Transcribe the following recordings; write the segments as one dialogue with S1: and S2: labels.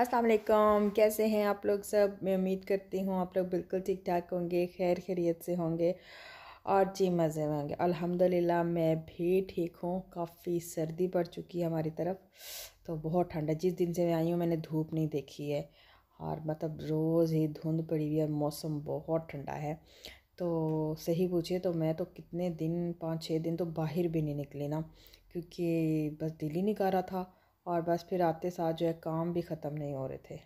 S1: अस्सलाम वालेकुम कैसे हैं आप लोग सब मैं उम्मीद करती हूँ आप लोग बिल्कुल ठीक ठाक होंगे खैर खैरियत से होंगे और जी मज़े में होंगे अल्हम्दुलिल्लाह मैं भी ठीक हूँ काफ़ी सर्दी पड़ चुकी है हमारी तरफ तो बहुत ठंड है जिस दिन से मैं आई हूँ मैंने धूप नहीं देखी है और मतलब रोज़ ही धुंध पड़ी हुई है मौसम बहुत ठंडा है तो सही पूछे तो मैं तो कितने दिन पाँच छः दिन तो बाहर भी नहीं निकली ना क्योंकि बस दिल ही नहीं कर रहा था और बस फिर आते साथ जो है काम भी ख़त्म नहीं हो रहे थे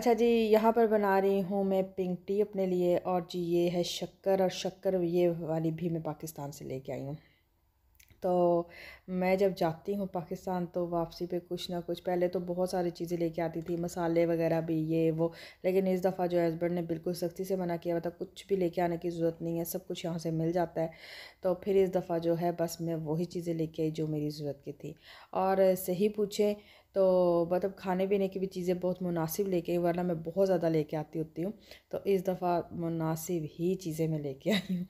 S1: अच्छा जी यहाँ पर बना रही हूँ मैं पिंक टी अपने लिए और जी ये है शक्कर और शक्कर ये वाली भी मैं पाकिस्तान से लेके आई हूँ तो मैं जब जाती हूँ पाकिस्तान तो वापसी पे कुछ ना कुछ पहले तो बहुत सारी चीज़ें लेके आती थी मसाले वगैरह भी ये वो लेकिन इस दफ़ा जो हस्बैंड ने बिल्कुल सख्ती से मना किया हुआ मतलब था कुछ भी लेके आने की ज़रूरत नहीं है सब कुछ यहाँ से मिल जाता है तो फिर इस दफ़ा जो है बस मैं वही चीज़ें लेके आई जो मेरी ज़रूरत की थी और सही पूछें तो मतलब खाने पीने की भी चीज़ें बहुत मुनासिब लेके वरना मैं बहुत ज़्यादा लेके आती होती हूँ तो इस दफ़ा मुनासिब ही चीज़ें मैं लेके आई हूँ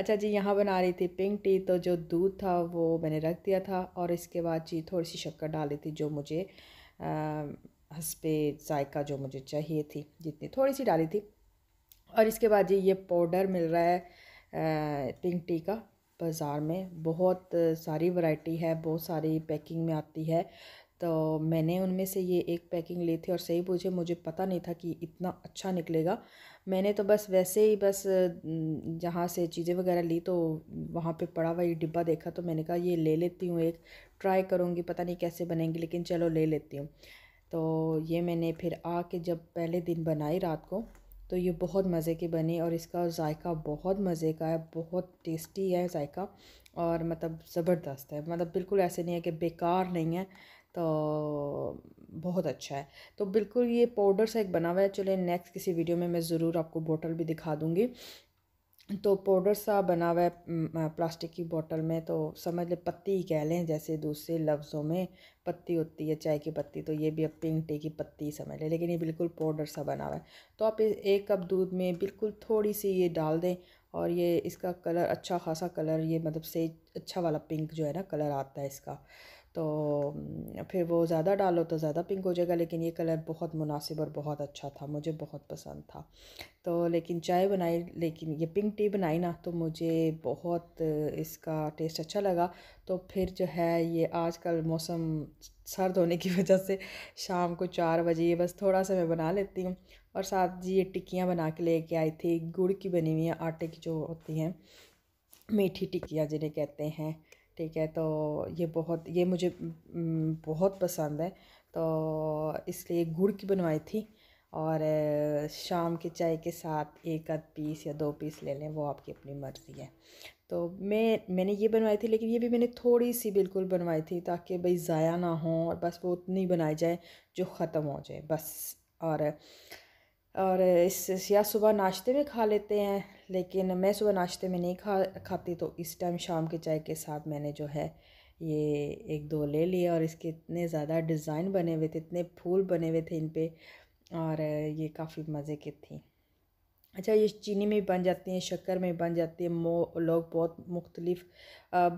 S1: अच्छा जी यहाँ बना रही थी पिंक टी तो जो दूध था वो मैंने रख दिया था और इसके बाद जी थोड़ी सी शक्कर डाली थी जो मुझे हंसपे जायका जो मुझे चाहिए थी जितनी थोड़ी सी डाली थी और इसके बाद जी ये पाउडर मिल रहा है पिंक टी का बाज़ार में बहुत सारी वैरायटी है बहुत सारी पैकिंग में आती है तो मैंने उनमें से ये एक पैकिंग ली थी और सही पूछे मुझे पता नहीं था कि इतना अच्छा निकलेगा मैंने तो बस वैसे ही बस जहाँ से चीज़ें वगैरह ली तो वहाँ पे पड़ा हुआ ये डिब्बा देखा तो मैंने कहा ये ले लेती हूँ एक ट्राई करूँगी पता नहीं कैसे बनेंगी लेकिन चलो ले लेती हूँ तो ये मैंने फिर आके जब पहले दिन बनाई रात को तो ये बहुत मज़े की बनी और इसका जायका बहुत मज़े का है बहुत टेस्टी है जायका और मतलब ज़बरदस्त है मतलब बिल्कुल ऐसे नहीं है कि बेकार नहीं है तो बहुत अच्छा है तो बिल्कुल ये पाउडर सा एक बना हुआ है चले नेक्स्ट किसी वीडियो में मैं ज़रूर आपको बोतल भी दिखा दूँगी तो पाउडर सा बना हुआ है प्लास्टिक की बोतल में तो समझ ले पत्ती ही कह लें जैसे दूसरे लफ्ज़ों में पत्ती होती है चाय की पत्ती तो ये भी अब पिंक टी की पत्ती समझ लें लेकिन ये बिल्कुल पाउडर सा बना हुआ है तो आप एक कप दूध में बिल्कुल थोड़ी सी ये डाल दें और ये इसका कलर अच्छा खासा कलर ये मतलब से अच्छा वाला पिंक जो है ना कलर आता है इसका तो हम्म, फिर वो ज़्यादा डालो तो ज़्यादा पिंक हो जाएगा लेकिन ये कलर बहुत मुनासिब और बहुत अच्छा था मुझे बहुत पसंद था तो लेकिन चाय बनाई लेकिन ये पिंक टी बनाई ना तो मुझे बहुत इसका टेस्ट अच्छा लगा तो फिर जो है ये आजकल मौसम सर्द होने की वजह से शाम को चार बजे ये बस थोड़ा सा मैं बना लेती हूँ और साथ ये टिक्कियाँ बना के लेके आई थी गुड़ की बनी हुई हैं आटे की जो होती हैं मीठी टिक्कियाँ जिन्हें कहते हैं ठीक है तो ये बहुत ये मुझे बहुत पसंद है तो इसलिए गुड़ की बनवाई थी और शाम के चाय के साथ एक आध पीस या दो पीस ले लें वो आपकी अपनी मर्ज़ी है तो मैं मैंने ये बनवाई थी लेकिन ये भी मैंने थोड़ी सी बिल्कुल बनवाई थी ताकि भाई ज़ाया ना हो और बस वो उतनी बनाई जाए जो ख़त्म हो जाए बस और और इस या सुबह नाश्ते में खा लेते हैं लेकिन मैं सुबह नाश्ते में नहीं खा खाती तो इस टाइम शाम के चाय के साथ मैंने जो है ये एक दो ले लिए और इसके इतने ज़्यादा डिज़ाइन बने हुए थे इतने फूल बने हुए थे इन पर और ये काफ़ी मज़े के थी अच्छा ये चीनी में भी बन जाती हैं शक्कर में बन जाती है मो लोग बहुत मुख्तलिफ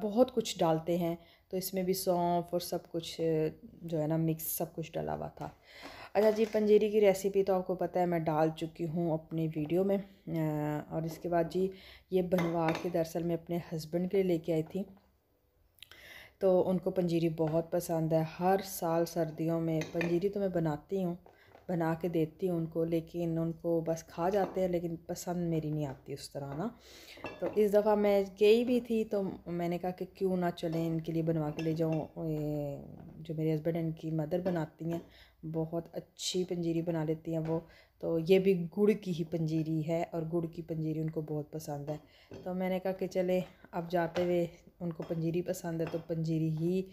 S1: बहुत कुछ डालते हैं तो इसमें भी सौंफ और सब कुछ जो है ना मिक्स सब कुछ डाला हुआ था अच्छा जी पंजीरी की रेसिपी तो आपको पता है मैं डाल चुकी हूँ अपनी वीडियो में और इसके बाद जी ये बनवा के दरअसल मैं अपने हस्बैंड के लिए लेके आई थी तो उनको पंजीरी बहुत पसंद है हर साल सर्दियों में पंजीरी तो मैं बनाती हूँ बना के देती हूँ उनको लेकिन उनको बस खा जाते हैं लेकिन पसंद मेरी नहीं आती उस तरह ना तो इस दफ़ा मैं गई भी थी तो मैंने कहा कि क्यों ना चलें इनके लिए बनवा के ले जाऊँ जो मेरे हस्बैंड इनकी मदर बनाती हैं बहुत अच्छी पंजीरी बना लेती हैं वो तो ये भी गुड़ की ही पंजीरी है और गुड़ की पंजीरी उनको बहुत पसंद है तो मैंने कहा कि चले अब जाते हुए उनको पंजीरी पसंद है तो पंजीरी ही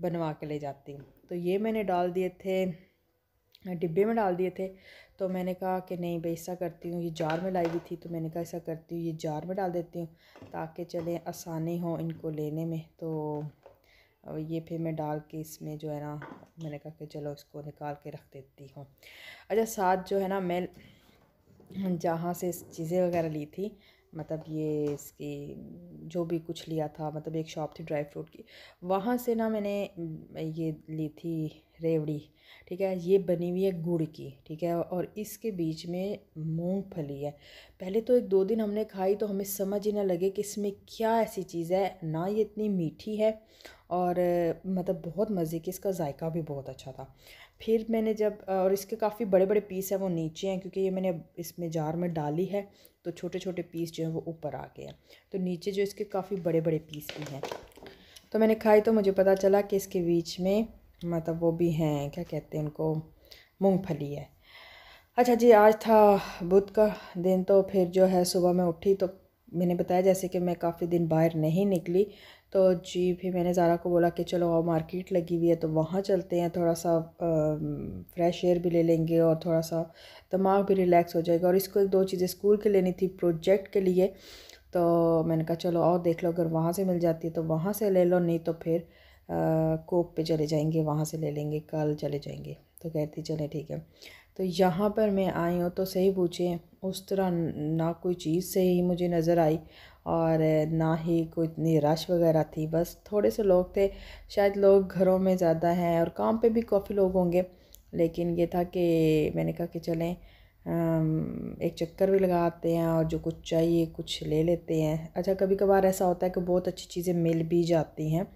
S1: बनवा के ले जाती हूँ तो ये मैंने डाल दिए थे डिब्बे में डाल दिए थे तो मैंने कहा कि नहीं भाई ऐसा करती हूँ ये जार में लाई हुई थी तो मैंने कहा ऐसा करती हूँ ये जार में डाल देती हूँ ताकि चले आसानी हो इनको लेने में तो ये फिर मैं डाल के इसमें जो है ना मैंने कहा कि चलो इसको निकाल के रख देती हूँ अच्छा साथ जो है ना मैं जहाँ से चीज़ें वगैरह ली थी मतलब ये इसकी जो भी कुछ लिया था मतलब एक शॉप थी ड्राई फ्रूट की वहाँ से ना मैंने ये ली थी रेवड़ी ठीक है ये बनी हुई है गुड़ की ठीक है और इसके बीच में मूंगफली है पहले तो एक दो दिन हमने खाई तो हमें समझ ही ना लगे कि इसमें क्या ऐसी चीज़ है ना ये इतनी मीठी है और मतलब बहुत मज़े की इसका जायका भी बहुत अच्छा था फिर मैंने जब और इसके काफ़ी बड़े बड़े पीस हैं वो नीचे हैं क्योंकि ये मैंने इसमें जार में डाली है तो छोटे छोटे पीस जो हैं वो ऊपर आ गए हैं तो नीचे जो इसके काफ़ी बड़े बड़े पीस भी हैं तो मैंने खाई तो मुझे पता चला कि इसके बीच में मतलब वो भी हैं क्या कहते हैं उनको मूँगफली है अच्छा जी आज था बुध का दिन तो फिर जो है सुबह मैं उठी तो मैंने बताया जैसे कि मैं काफ़ी दिन बाहर नहीं निकली तो जी फिर मैंने ज़ारा को बोला कि चलो आओ मार्केट लगी हुई है तो वहाँ चलते हैं थोड़ा सा फ्रेश एयर भी ले लेंगे और थोड़ा सा दिमाग भी रिलैक्स हो जाएगा और इसको एक दो चीज़ें स्कूल के लेनी थी प्रोजेक्ट के लिए तो मैंने कहा चलो आओ देख लो अगर वहाँ से मिल जाती है तो वहाँ से ले लो नहीं तो फिर कोप पे चले जाएंगे वहाँ से ले लेंगे कल चले जाएंगे तो कहती चले ठीक है तो यहाँ पर मैं आई हूँ तो सही पूछें उस तरह ना कोई चीज़ सही मुझे नज़र आई और ना ही कोई इतनी रश वगैरह थी बस थोड़े से लोग थे शायद लोग घरों में ज़्यादा हैं और काम पे भी काफ़ी लोग होंगे लेकिन ये था कि मैंने कहा कि चलें एक चक्कर भी लगाते हैं और जो कुछ चाहिए कुछ ले लेते हैं अच्छा कभी कभार ऐसा होता है कि बहुत अच्छी चीज़ें मिल भी जाती हैं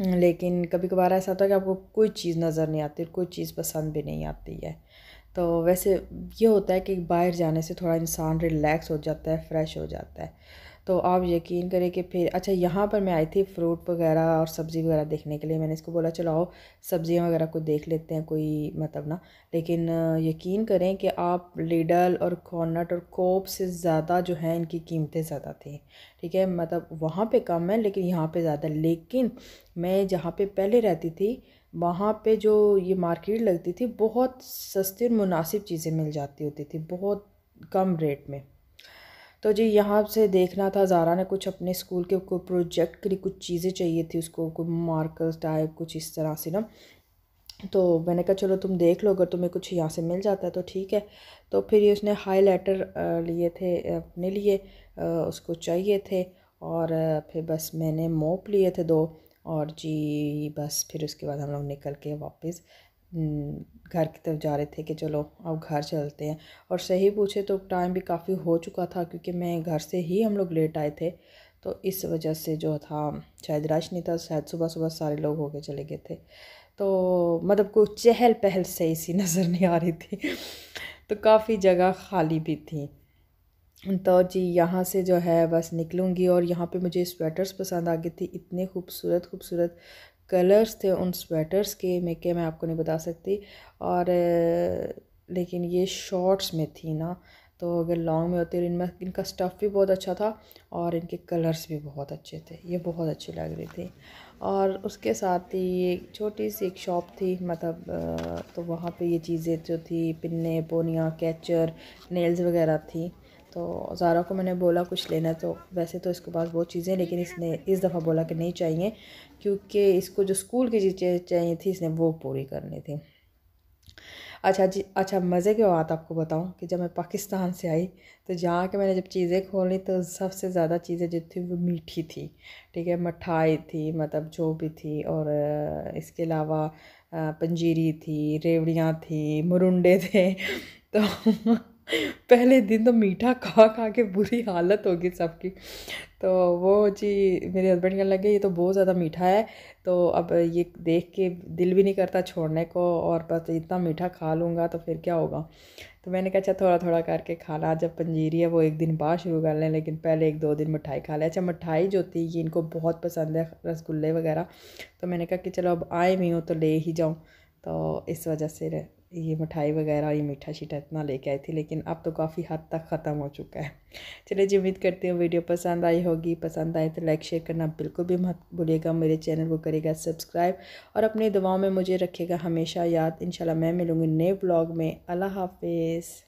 S1: लेकिन कभी कभार ऐसा होता है कि आपको कोई चीज़ नज़र नहीं आती कोई चीज़ पसंद भी नहीं आती है तो वैसे ये होता है कि बाहर जाने से थोड़ा इंसान रिलैक्स हो जाता है फ्रेश हो जाता है तो आप यकीन करें कि फिर अच्छा यहाँ पर मैं आई थी फ्रूट वगैरह और सब्ज़ी वगैरह देखने के लिए मैंने इसको बोला चलो आओ सब्ज़ियाँ वगैरह को देख लेते हैं कोई मतलब ना लेकिन यकीन करें कि आप लीडल और कॉर्नट और कोप से ज़्यादा जो है इनकी कीमतें ज़्यादा थी ठीक है मतलब वहाँ पर कम है लेकिन यहाँ पर ज़्यादा लेकिन मैं जहाँ पर पहले रहती थी वहाँ पे जो ये मार्केट लगती थी बहुत सस्ती और मुनासिब चीज़ें मिल जाती होती थी बहुत कम रेट में तो जी यहाँ से देखना था ज़ारा ने कुछ अपने स्कूल के कोई प्रोजेक्ट के लिए कुछ चीज़ें चाहिए थी उसको कोई मार्कर्स टाइप कुछ इस तरह से ना तो मैंने कहा चलो तुम देख लो अगर तुम्हें कुछ यहाँ से मिल जाता है तो ठीक है तो फिर ये उसने हाई लेटर लिए थे अपने लिए उसको चाहिए थे और फिर बस मैंने मोप लिए थे दो और जी बस फिर उसके बाद हम लोग निकल के वापस हम्म, घर की तरफ जा रहे थे कि चलो अब घर चलते हैं और सही पूछे तो टाइम भी काफ़ी हो चुका था क्योंकि मैं घर से ही हम लोग लेट आए थे तो इस वजह से जो था शायद रश नहीं था शायद सुबह सुबह सारे लोग होके चले गए थे तो मतलब कोई चहल पहल सही सी नज़र नहीं आ रही थी तो काफ़ी जगह खाली भी थी तो जी यहाँ से जो है बस निकलूँगी और यहाँ पे मुझे स्वेटर्स पसंद आ गई थी इतने खूबसूरत खूबसूरत कलर्स थे उन स्वेटर्स के में क्या मैं आपको नहीं बता सकती और लेकिन ये शॉर्ट्स में थी ना तो अगर लॉन्ग में होती इनमें इनका स्टफ़ भी बहुत अच्छा था और इनके कलर्स भी बहुत अच्छे थे ये बहुत अच्छी लग रही थी और उसके साथ ही ये छोटी सी एक शॉप थी मतलब तो वहाँ पे ये चीज़ें जो थी पिन्ने पोनियाँ कैचर नेल्स वगैरह थी तो ज़ारा को मैंने बोला कुछ लेना तो वैसे तो इसके पास बहुत चीज़ें लेकिन इसने इस दफ़ा बोला कि नहीं चाहिए क्योंकि इसको जो स्कूल की चीज़ें चाहिए थी इसने वो पूरी करनी थी अच्छा जी अच्छा मज़े की बात आपको बताऊं कि जब मैं पाकिस्तान से आई तो जहाँ के मैंने जब चीज़ें खोली तो सबसे ज़्यादा चीज़ें जो थी वो मीठी थी ठीक है मिठाई थी मतलब जो भी थी और इसके अलावा पंजीरी थी रेवड़ियाँ थी मुरुंडे थे तो पहले दिन तो मीठा खा खा के बुरी हालत होगी सबकी तो वो जी मेरे हस्बैंड कहने लगे ये तो बहुत ज़्यादा मीठा है तो अब ये देख के दिल भी नहीं करता छोड़ने को और बस इतना मीठा खा लूँगा तो फिर क्या होगा तो मैंने कहा अच्छा थोड़ा थोड़ा करके खाना जब पंजीरी है वो एक दिन बाद शुरू कर लें लेकिन पहले एक दो दिन मिठाई खा लें अच्छा मिठाई जो थी ये इनको बहुत पसंद है रसगुल्ले वगैरह तो मैंने कहा कि चलो अब आए हुई हूँ तो ले ही जाऊँ तो इस वजह से ये मिठाई वगैरह ये मीठा शीठा इतना लेके आई थी लेकिन अब तो काफ़ी हद तक ख़त्म हो चुका है चलिए जी उम्मीद करती हूँ वीडियो पसंद आई होगी पसंद आए तो लाइक शेयर करना बिल्कुल भी मत भूलिएगा मेरे चैनल को करेगा सब्सक्राइब और अपनी दुआओं में मुझे रखेगा हमेशा याद इंशाल्लाह मैं मिलूँगी नए ब्लॉग में अल्लाह हाफिज़